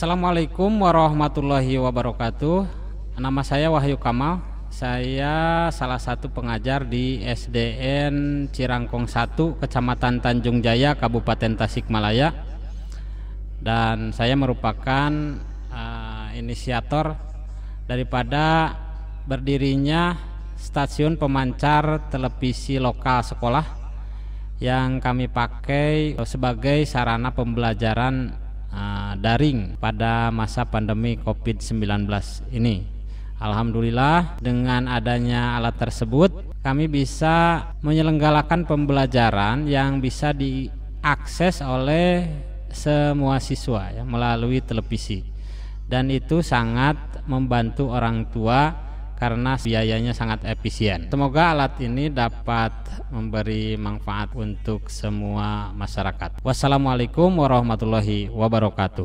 Assalamualaikum warahmatullahi wabarakatuh. Nama saya Wahyu Kamal. Saya salah satu pengajar di SDN Cirangkong 1, Kecamatan Tanjung Jaya, Kabupaten Tasikmalaya. Dan saya merupakan uh, inisiator daripada berdirinya stasiun pemancar televisi lokal sekolah yang kami pakai sebagai sarana pembelajaran daring pada masa pandemi COVID-19 ini. Alhamdulillah dengan adanya alat tersebut kami bisa menyelenggarakan pembelajaran yang bisa diakses oleh semua siswa ya, melalui televisi dan itu sangat membantu orang tua karena biayanya sangat efisien. Semoga alat ini dapat memberi manfaat untuk semua masyarakat. Wassalamualaikum warahmatullahi wabarakatuh.